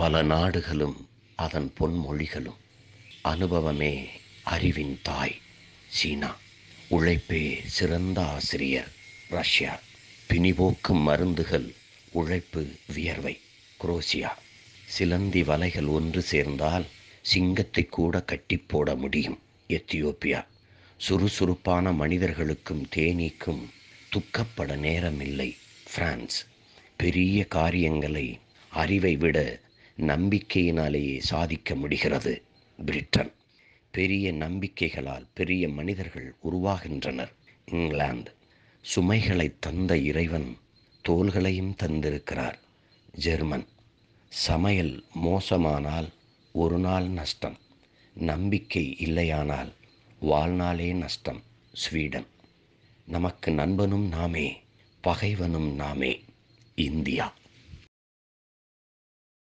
பல நாடுகளும் அதன் பொன்மொழிகளும் அனுபவமே அறிவின் தாய் சீனா உழைப்பே சிறந்த ஆசிரியர் ரஷ்யா பிணிபோக்கு மருந்துகள் உழைப்பு வியர்வை குரோசியா சிலந்தி வலைகள் ஒன்று சேர்ந்தால் சிங்கத்தை கூட கட்டி போட முடியும் எத்தியோப்பியா சுறுசுறுப்பான மனிதர்களுக்கும் தேனீக்கும் துக்கப்பட நேரமில்லை பிரான்ஸ் பெரிய காரியங்களை அறிவை விட நம்பிக்கையினாலேயே சாதிக்க முடிகிறது பிரிட்டன் பெரிய நம்பிக்கைகளால் பெரிய மனிதர்கள் உருவாகின்றனர் இங்கிலாந்து சுமைகளை தந்த இறைவன் தோள்களையும் தந்திருக்கிறார் ஜெர்மன் சமையல் மோசமானால் ஒரு நாள் நஷ்டம் நம்பிக்கை இல்லையானால் வாழ்நாளே நஷ்டம் ஸ்வீடன் நமக்கு நண்பனும் நாமே பகைவனும் நாமே இந்தியா